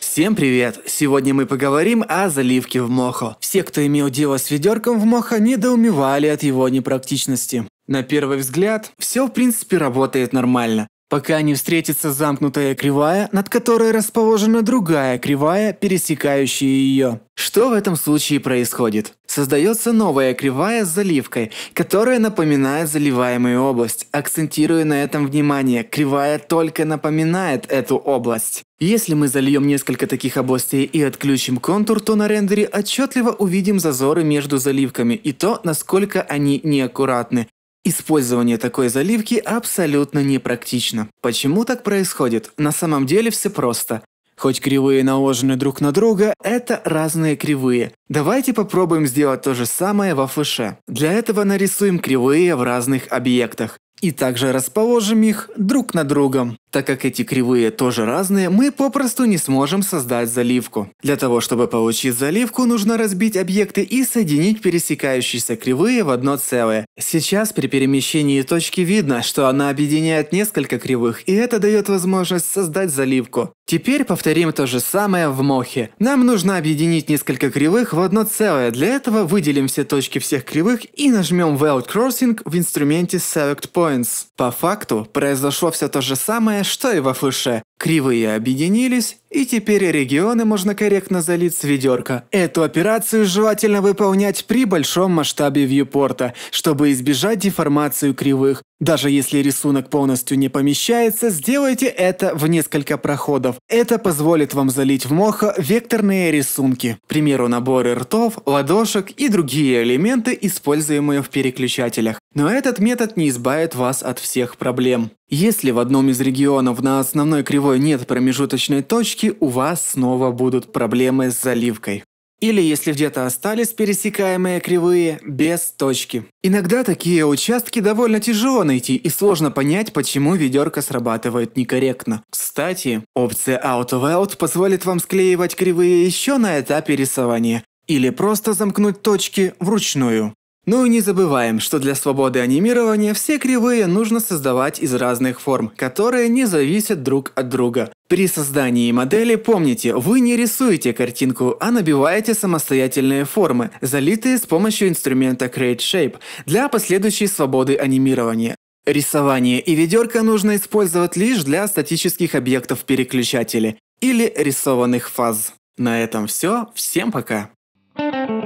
Всем привет! Сегодня мы поговорим о заливке в мохо. Все, кто имел дело с ведерком в мохо, недоумевали от его непрактичности. На первый взгляд, все в принципе работает нормально пока не встретится замкнутая кривая, над которой расположена другая кривая, пересекающая ее. Что в этом случае происходит? Создается новая кривая с заливкой, которая напоминает заливаемую область. Акцентируя на этом внимание, кривая только напоминает эту область. Если мы зальем несколько таких областей и отключим контур, то на рендере отчетливо увидим зазоры между заливками и то, насколько они неаккуратны. Использование такой заливки абсолютно непрактично. Почему так происходит? На самом деле все просто. Хоть кривые наложены друг на друга, это разные кривые. Давайте попробуем сделать то же самое во флеше. Для этого нарисуем кривые в разных объектах. И также расположим их друг на другом. Так как эти кривые тоже разные, мы попросту не сможем создать заливку. Для того, чтобы получить заливку, нужно разбить объекты и соединить пересекающиеся кривые в одно целое. Сейчас при перемещении точки видно, что она объединяет несколько кривых, и это дает возможность создать заливку. Теперь повторим то же самое в мохе. Нам нужно объединить несколько кривых в одно целое. Для этого выделим все точки всех кривых и нажмем Weld Crossing в инструменте Select Points. По факту произошло все то же самое, что и во фуше. Кривые объединились, и теперь регионы можно корректно залить с ведерка. Эту операцию желательно выполнять при большом масштабе вьюпорта, чтобы избежать деформацию кривых. Даже если рисунок полностью не помещается, сделайте это в несколько проходов. Это позволит вам залить в мохо векторные рисунки. К примеру, наборы ртов, ладошек и другие элементы, используемые в переключателях. Но этот метод не избавит вас от всех проблем. Если в одном из регионов на основной кривой нет промежуточной точки, у вас снова будут проблемы с заливкой. Или если где-то остались пересекаемые кривые без точки. Иногда такие участки довольно тяжело найти и сложно понять, почему ведерко срабатывает некорректно. Кстати, опция Out of Out позволит вам склеивать кривые еще на этапе рисования или просто замкнуть точки вручную. Ну и не забываем, что для свободы анимирования все кривые нужно создавать из разных форм, которые не зависят друг от друга. При создании модели помните, вы не рисуете картинку, а набиваете самостоятельные формы, залитые с помощью инструмента Create Shape для последующей свободы анимирования. Рисование и ведерко нужно использовать лишь для статических объектов переключателя или рисованных фаз. На этом все, всем пока! thank you